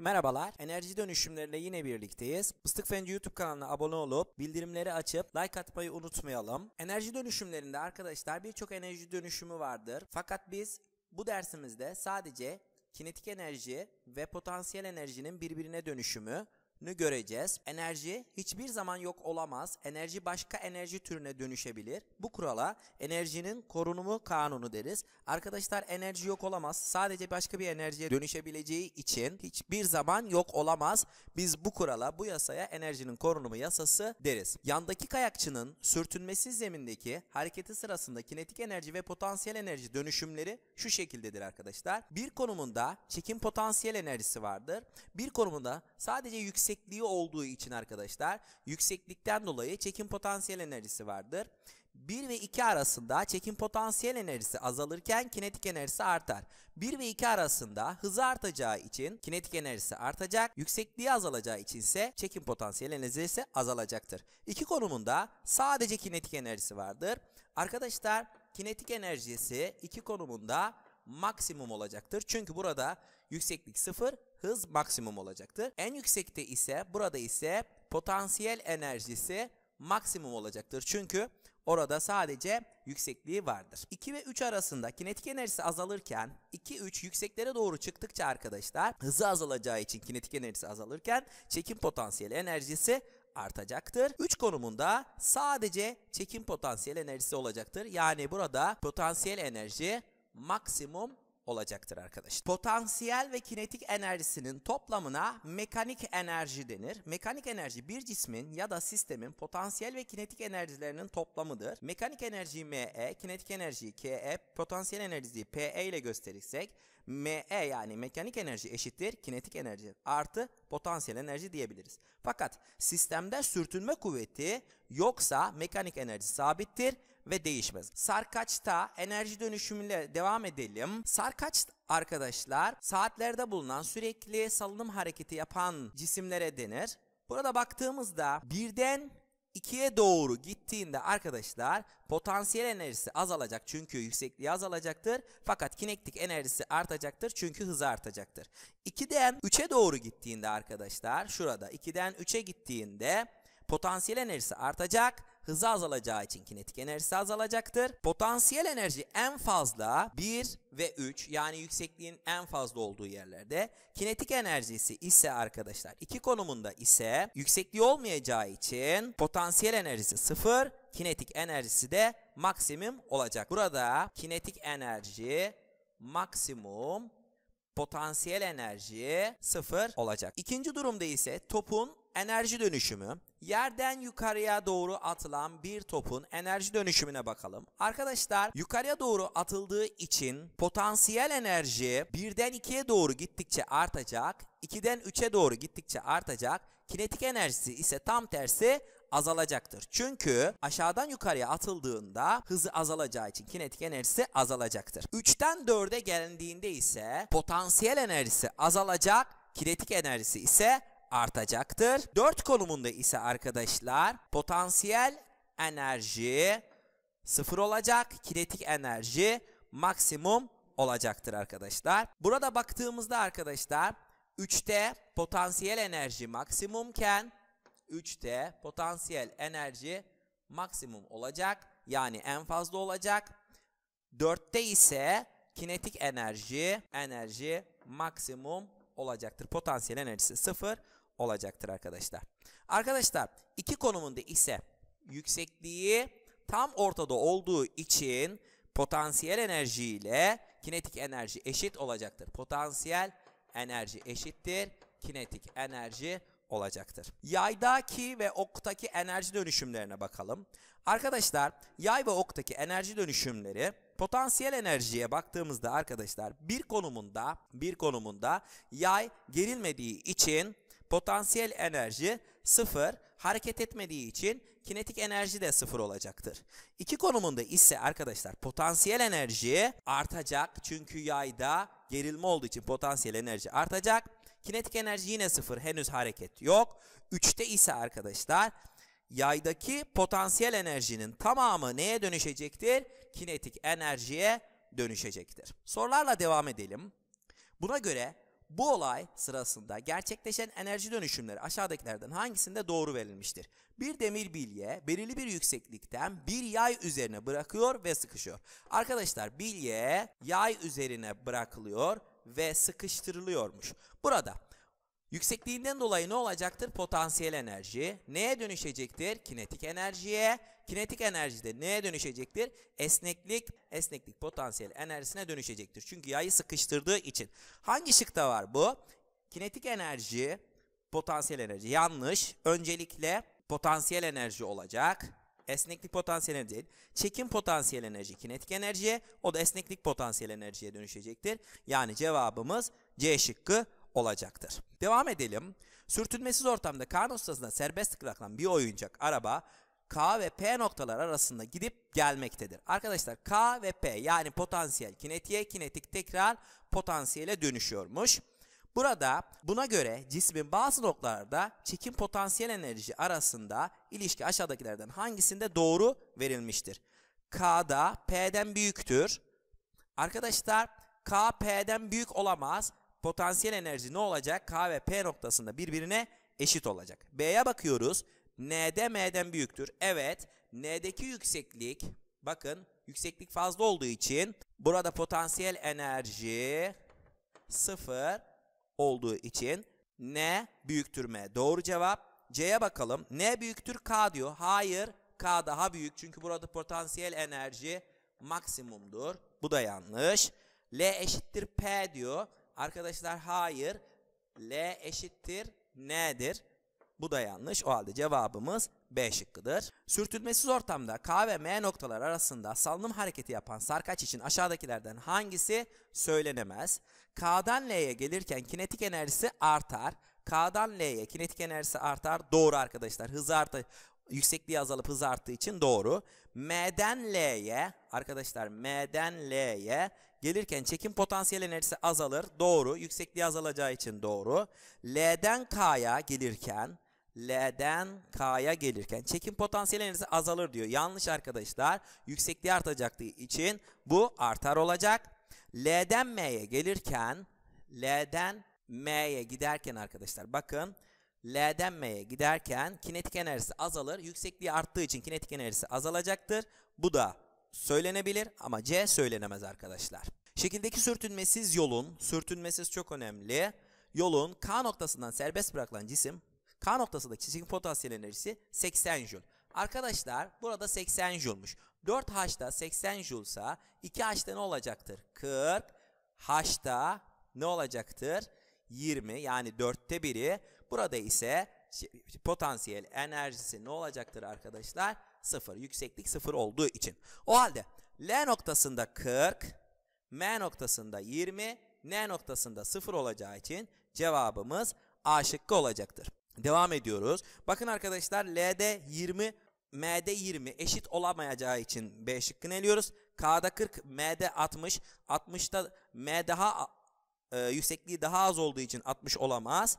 Merhabalar, enerji dönüşümleriyle yine birlikteyiz. Fıstık Fendi YouTube kanalına abone olup bildirimleri açıp like atmayı unutmayalım. Enerji dönüşümlerinde arkadaşlar birçok enerji dönüşümü vardır. Fakat biz bu dersimizde sadece kinetik enerji ve potansiyel enerjinin birbirine dönüşümü ne göreceğiz. Enerji hiçbir zaman yok olamaz. Enerji başka enerji türüne dönüşebilir. Bu kurala enerjinin korunumu kanunu deriz. Arkadaşlar enerji yok olamaz. Sadece başka bir enerjiye dönüşebileceği için hiçbir zaman yok olamaz. Biz bu kurala, bu yasaya enerjinin korunumu yasası deriz. Yandaki kayakçının sürtünmesiz zemindeki hareketi sırasında kinetik enerji ve potansiyel enerji dönüşümleri şu şekildedir arkadaşlar. Bir konumunda çekim potansiyel enerjisi vardır. Bir konumunda sadece yüksek yüksekliği olduğu için arkadaşlar yükseklikten dolayı çekim potansiyel enerjisi vardır. 1 ve 2 arasında çekim potansiyel enerjisi azalırken kinetik enerjisi artar. 1 ve 2 arasında hız artacağı için kinetik enerjisi artacak, yüksekliği azalacağı için ise çekim potansiyel enerjisi azalacaktır. 2 konumunda sadece kinetik enerjisi vardır. Arkadaşlar kinetik enerjisi 2 konumunda maksimum olacaktır. Çünkü burada yükseklik 0, hız maksimum olacaktı. En yüksekte ise burada ise potansiyel enerjisi maksimum olacaktır. Çünkü orada sadece yüksekliği vardır. 2 ve 3 arasında kinetik enerjisi azalırken 2-3 yükseklere doğru çıktıkça arkadaşlar hızı azalacağı için kinetik enerjisi azalırken çekim potansiyeli enerjisi artacaktır. 3 konumunda sadece çekim potansiyel enerjisi olacaktır. Yani burada potansiyel enerji maksimum olacaktır arkadaşlar. Potansiyel ve kinetik enerjisinin toplamına mekanik enerji denir. Mekanik enerji bir cismin ya da sistemin potansiyel ve kinetik enerjilerinin toplamıdır. Mekanik enerjiyi ME, kinetik enerjiyi KE, potansiyel enerjiyi PE ile gösterirsek ME yani mekanik enerji eşittir kinetik enerji artı potansiyel enerji diyebiliriz. Fakat sistemde sürtünme kuvveti yoksa mekanik enerji sabittir ve değişmez. Sarkaç'ta enerji dönüşümüyle devam edelim. Sarkaç arkadaşlar saatlerde bulunan sürekli salınım hareketi yapan cisimlere denir. Burada baktığımızda birden 2'ye doğru gittiğinde arkadaşlar potansiyel enerjisi azalacak çünkü yüksekliği azalacaktır. Fakat kinetik enerjisi artacaktır çünkü hızı artacaktır. 2'den 3'e doğru gittiğinde arkadaşlar şurada 2'den 3'e gittiğinde potansiyel enerjisi artacak hızı azalacağı için kinetik enerjisi azalacaktır. Potansiyel enerji en fazla 1 ve 3 yani yüksekliğin en fazla olduğu yerlerde. Kinetik enerjisi ise arkadaşlar 2 konumunda ise yüksekliği olmayacağı için potansiyel enerjisi 0, kinetik enerjisi de maksimum olacak. Burada kinetik enerji maksimum potansiyel enerji 0 olacak. İkinci durumda ise topun enerji dönüşümü yerden yukarıya doğru atılan bir topun enerji dönüşümüne bakalım. Arkadaşlar yukarıya doğru atıldığı için potansiyel enerji birden ikiye doğru gittikçe artacak. 2'den 3'e doğru gittikçe artacak. Kinetik enerjisi ise tam tersi azalacaktır. Çünkü aşağıdan yukarıya atıldığında hızı azalacağı için kinetik enerjisi azalacaktır. 3'ten 4'e gelindiğinde ise potansiyel enerjisi azalacak, kinetik enerjisi ise artacaktır. 4 konumunda ise arkadaşlar potansiyel enerji sıfır olacak. Kinetik enerji maksimum olacaktır arkadaşlar. Burada baktığımızda arkadaşlar 3'te potansiyel enerji maksimumken 3'te potansiyel enerji maksimum olacak. Yani en fazla olacak. 4'te ise kinetik enerji enerji maksimum olacaktır. Potansiyel enerjisi 0 olacaktır arkadaşlar. Arkadaşlar iki konumunda ise yüksekliği tam ortada olduğu için potansiyel enerji ile kinetik enerji eşit olacaktır. Potansiyel enerji eşittir kinetik enerji olacaktır. Yaydaki ve oktaki enerji dönüşümlerine bakalım. Arkadaşlar yay ve oktaki enerji dönüşümleri potansiyel enerjiye baktığımızda arkadaşlar bir konumunda bir konumunda yay gerilmediği için potansiyel enerji sıfır, hareket etmediği için kinetik enerji de sıfır olacaktır. İki konumunda ise arkadaşlar potansiyel enerji artacak çünkü yayda gerilme olduğu için potansiyel enerji artacak. Kinetik enerji yine sıfır henüz hareket yok. Üçte ise arkadaşlar yaydaki potansiyel enerjinin tamamı neye dönüşecektir? Kinetik enerjiye dönüşecektir. Sorularla devam edelim. Buna göre bu olay sırasında gerçekleşen enerji dönüşümleri aşağıdakilerden hangisinde doğru verilmiştir? Bir demir bilye belirli bir yükseklikten bir yay üzerine bırakıyor ve sıkışıyor. Arkadaşlar bilye yay üzerine bırakılıyor ve sıkıştırılıyormuş. Burada Yüksekliğinden dolayı ne olacaktır? Potansiyel enerji. Neye dönüşecektir? Kinetik enerjiye. Kinetik enerji de neye dönüşecektir? Esneklik, esneklik potansiyel enerjisine dönüşecektir. Çünkü yayı sıkıştırdığı için. Hangi şıkta var bu? Kinetik enerji, potansiyel enerji. Yanlış. Öncelikle potansiyel enerji olacak. Esneklik potansiyel enerji değil. Çekim potansiyel enerji kinetik enerji O da esneklik potansiyel enerjiye dönüşecektir. Yani cevabımız C şıkkı olacaktır. Devam edelim. Sürtünmesiz ortamda kanun sırasında serbest bırakılan bir oyuncak araba K ve P noktalar arasında gidip gelmektedir. Arkadaşlar K ve P yani potansiyel kinetiğe kinetik tekrar potansiyele dönüşüyormuş. Burada buna göre cismin bazı noktalarda çekim potansiyel enerji arasında ilişki aşağıdakilerden hangisinde doğru verilmiştir? K'da P'den büyüktür. Arkadaşlar K P'den büyük olamaz potansiyel enerji ne olacak? K ve P noktasında birbirine eşit olacak. B'ye bakıyoruz. N'de M'den büyüktür. Evet. N'deki yükseklik bakın yükseklik fazla olduğu için burada potansiyel enerji sıfır olduğu için N büyüktür M. Doğru cevap. C'ye bakalım. N büyüktür K diyor. Hayır. K daha büyük. Çünkü burada potansiyel enerji maksimumdur. Bu da yanlış. L eşittir P diyor. Arkadaşlar hayır. L eşittir N'dir. Bu da yanlış. O halde cevabımız B şıkkıdır. Sürtülmesiz ortamda K ve M noktalar arasında salınım hareketi yapan sarkaç için aşağıdakilerden hangisi söylenemez? K'dan L'ye gelirken kinetik enerjisi artar. K'dan L'ye kinetik enerjisi artar. Doğru arkadaşlar. Hız artar. Yüksekliği azalıp hız arttığı için doğru. M'den L'ye arkadaşlar M'den L'ye gelirken çekim potansiyel enerjisi azalır. Doğru. Yüksekliği azalacağı için doğru. L'den K'ya gelirken L'den K'ya gelirken çekim potansiyel enerjisi azalır diyor. Yanlış arkadaşlar. Yüksekliği artacaktı için bu artar olacak. L'den M'ye gelirken L'den M'ye giderken arkadaşlar bakın L'den M'ye giderken kinetik enerjisi azalır. Yüksekliği arttığı için kinetik enerjisi azalacaktır. Bu da söylenebilir ama C söylenemez arkadaşlar. Şekildeki sürtünmesiz yolun, sürtünmesiz çok önemli. Yolun K noktasından serbest bırakılan cisim, K noktasındaki çekim potansiyel enerjisi 80 Joule. Arkadaşlar burada 80 Joule'muş. 4H'da 80 Joule'sa 2H'da ne olacaktır? 40. H'da ne olacaktır? 20 yani 4'te 1'i. Burada ise potansiyel enerjisi ne olacaktır arkadaşlar? 0. Yükseklik 0 olduğu için. O halde L noktasında 40, M noktasında 20, N noktasında 0 olacağı için cevabımız A şıkkı olacaktır. Devam ediyoruz. Bakın arkadaşlar L'de 20, M'de 20 eşit olamayacağı için B şıkkını eliyoruz. K'da 40, M'de 60, 60'da M daha e, yüksekliği daha az olduğu için 60 olamaz.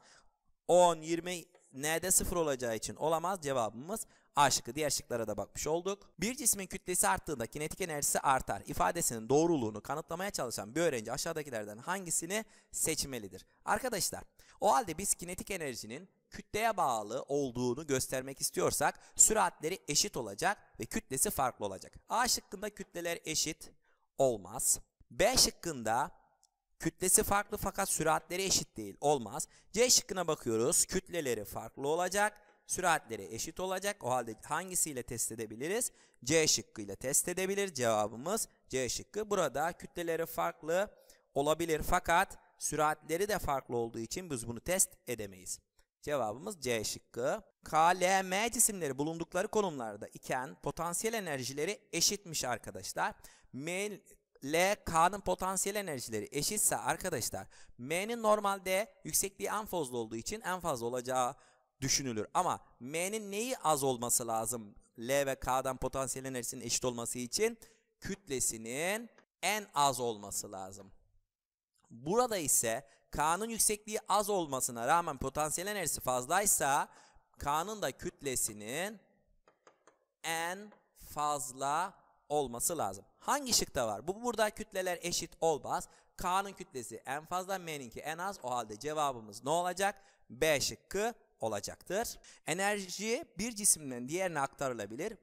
10, 20, N'de 0 olacağı için olamaz. Cevabımız A şıkkı diğer şıklara da bakmış olduk. Bir cismin kütlesi arttığında kinetik enerjisi artar ifadesinin doğruluğunu kanıtlamaya çalışan bir öğrenci aşağıdakilerden hangisini seçmelidir? Arkadaşlar o halde biz kinetik enerjinin kütleye bağlı olduğunu göstermek istiyorsak süratleri eşit olacak ve kütlesi farklı olacak. A şıkkında kütleler eşit olmaz. B şıkkında kütlesi farklı fakat süratleri eşit değil olmaz. C şıkkına bakıyoruz kütleleri farklı olacak süratleri eşit olacak. O halde hangisiyle test edebiliriz? C şıkkıyla test edebilir. Cevabımız C şıkkı. Burada kütleleri farklı olabilir fakat süratleri de farklı olduğu için biz bunu test edemeyiz. Cevabımız C şıkkı. K, L, M cisimleri bulundukları konumlarda iken potansiyel enerjileri eşitmiş arkadaşlar. M, L, K'nın potansiyel enerjileri eşitse arkadaşlar M'nin normalde yüksekliği en fazla olduğu için en fazla olacağı düşünülür. Ama M'nin neyi az olması lazım? L ve K'dan potansiyel enerjisinin eşit olması için kütlesinin en az olması lazım. Burada ise K'nın yüksekliği az olmasına rağmen potansiyel enerjisi fazlaysa K'nın da kütlesinin en fazla olması lazım. Hangi şıkta var? Bu burada kütleler eşit olmaz. K'nın kütlesi en fazla, M'ninki en az. O halde cevabımız ne olacak? B şıkkı olacaktır. Enerji bir cisimden diğerine aktarılabilir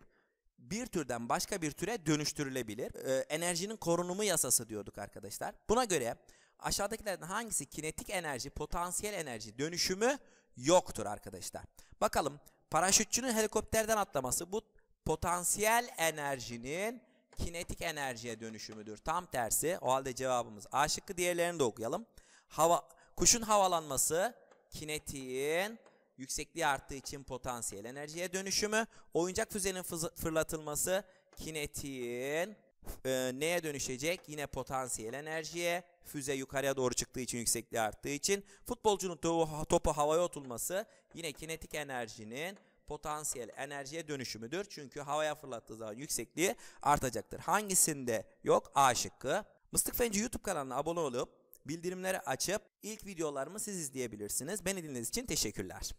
bir türden başka bir türe dönüştürülebilir. Ee, enerjinin korunumu yasası diyorduk arkadaşlar. Buna göre aşağıdakilerden hangisi kinetik enerji, potansiyel enerji dönüşümü yoktur arkadaşlar. Bakalım paraşütçünün helikopterden atlaması bu potansiyel enerjinin kinetik enerjiye dönüşümüdür. Tam tersi o halde cevabımız A şıkkı diğerlerini de okuyalım. Hava, kuşun havalanması kinetiğin yüksekliği arttığı için potansiyel enerjiye dönüşümü, oyuncak füzenin fırlatılması kinetiğin e, neye dönüşecek? Yine potansiyel enerjiye, füze yukarıya doğru çıktığı için yüksekliği arttığı için futbolcunun topu havaya atılması yine kinetik enerjinin potansiyel enerjiye dönüşümüdür. Çünkü havaya fırlattığı zaman yüksekliği artacaktır. Hangisinde yok? A şıkkı. Mıstık Fenci YouTube kanalına abone olup bildirimleri açıp ilk videolarımı siz izleyebilirsiniz. Beni dinlediğiniz için teşekkürler.